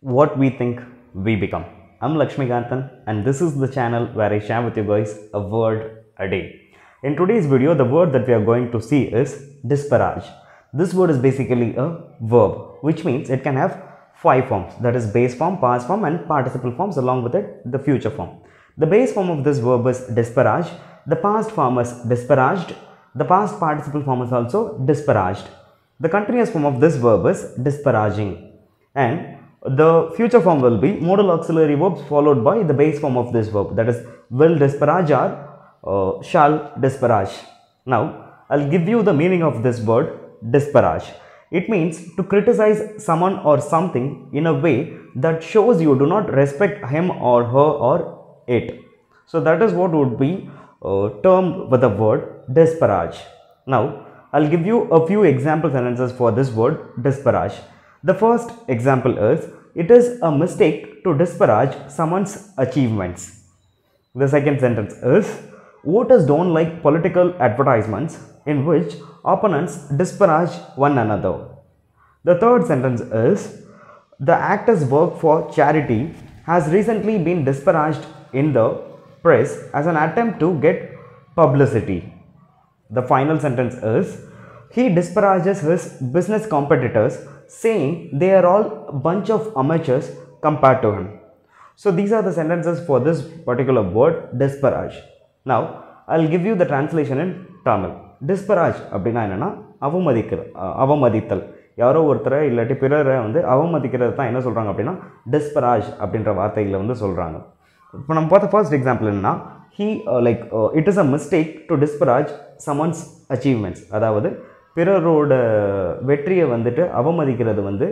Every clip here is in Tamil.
what we think we become. I'm Lakshmi Ganthan, and this is the channel where I share with you guys a word a day. In today's video, the word that we are going to see is disparage. This word is basically a verb which means it can have five forms that is base form, past form and participle forms along with it the future form. The base form of this verb is disparage, the past form is disparaged, the past participle form is also disparaged. The continuous form of this verb is disparaging and the future form will be modal auxiliary verbs followed by the base form of this verb that is will disparage or uh, shall disparage. Now, I'll give you the meaning of this word disparage. It means to criticize someone or something in a way that shows you do not respect him or her or it. So, that is what would be uh, termed with the word disparage. Now, I'll give you a few example sentences for this word disparage. The first example is, it is a mistake to disparage someone's achievements. The second sentence is, voters don't like political advertisements in which opponents disparage one another. The third sentence is, the actor's work for charity has recently been disparaged in the press as an attempt to get publicity. The final sentence is, he disparages his business competitors saying they are all a bunch of amateurs compared to him. So these are the sentences for this particular word disparage. Now I'll give you the translation in Tamil. டிஸ்பராஜ் அப்படின்னா என்னென்னா அவமதிக்கிற அவமதித்தல் யாரோ ஒருத்தரை இல்லாட்டி பிறரை வந்து அவமதிக்கிறது தான் என்ன சொல்கிறாங்க அப்படின்னா டிஸ்பராஜ் அப்படின்ற வார்த்தைகளை வந்து சொல்கிறாங்க இப்போ நம்ம பார்த்த ஃபர்ஸ்ட் எக்ஸாம்பிள் என்னன்னா he like it is a mistake to disparage someone's achievements அதாவது பிறரோட வெற்றியை வந்துட்டு அவமதிக்கிறது வந்து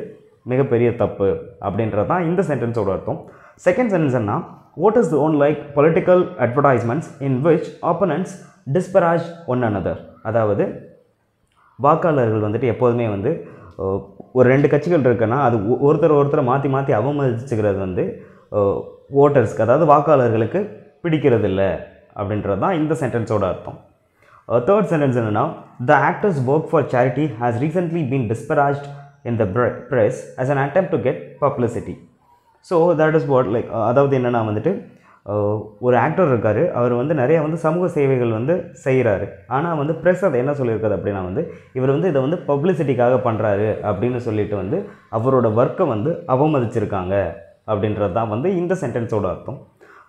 மிகப்பெரிய தப்பு அப்படின்றது தான் இந்த சென்டென்ஸோட அர்த்தம் செகண்ட் சென்டென்ஸ் என்ன what is own like political advertisements in which opponents disparage one another அதாவது வாக்காளர்கள் வந்துட்டு எப்போதுமே வந்து ஒரு ரெண்டு கட்சிகள் இருக்குன்னா அது ஒருத்தர் ஒருத்தரை மாற்றி மாற்றி அவமதிச்சுக்கிறது வந்து ஓட்டர்ஸ்க்கு அதாவது வாக்காளர்களுக்கு பிடிக்கிறது இல்லை அப்படின்றது தான் இந்த சென்டென்ஸோட அர்த்தம் தேர்ட் சென்டென்ஸ் என்னென்னா the actors work for charity has recently been disparaged in the press as an attempt to get publicity so that is what like அதாவது என்னென்னா வந்துட்டு ஒரு ஆக்டர் இருக்கார் அவர் வந்து நிறையா வந்து சமூக சேவைகள் வந்து செய்கிறாரு ஆனால் வந்து ப்ரெஸ் அதை என்ன சொல்லியிருக்காது அப்படின்னா வந்து இவர் வந்து இதை வந்து பப்ளிசிட்டிக்காக பண்ணுறாரு அப்படின்னு சொல்லிட்டு வந்து அவரோட ஒர்க்கை வந்து அவமதிச்சிருக்காங்க அப்படின்றது தான் வந்து இந்த சென்டென்ஸோட அர்த்தம்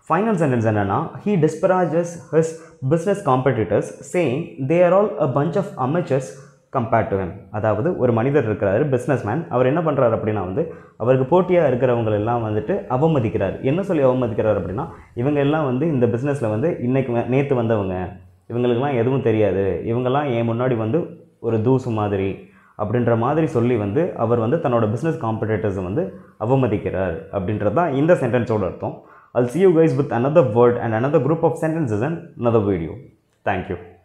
ஃபைனல் சென்டென்ஸ் என்னென்னா he disparages his business competitors same they are all a bunch of amateurs compared to him அதாவது ஒரு மனிதர் இருக்கிறாரு பிஸ்னஸ் மேன் அவர் என்ன பண்ணுறாரு அப்படின்னா வந்து அவருக்கு போட்டியாக இருக்கிறவங்க எல்லாம் வந்துட்டு அவமதிக்கிறார் என்ன சொல்லி அவமதிக்கிறார் அப்படின்னா இவங்க எல்லாம் வந்து இந்த பிஸ்னஸில் வந்து இன்றைக்கு நேற்று வந்தவங்க இவங்களுக்கெல்லாம் எதுவும் தெரியாது இவங்கெல்லாம் என் முன்னாடி வந்து ஒரு தூசு மாதிரி அப்படின்ற மாதிரி சொல்லி வந்து அவர் வந்து தன்னோட பிஸ்னஸ் காம்படிட்டர்ஸை வந்து அவமதிக்கிறார் அப்படின்றது தான் இந்த சென்டென்ஸோட அர்த்தம் I'll see you guys with another word and another group of sentences in another video. Thank you.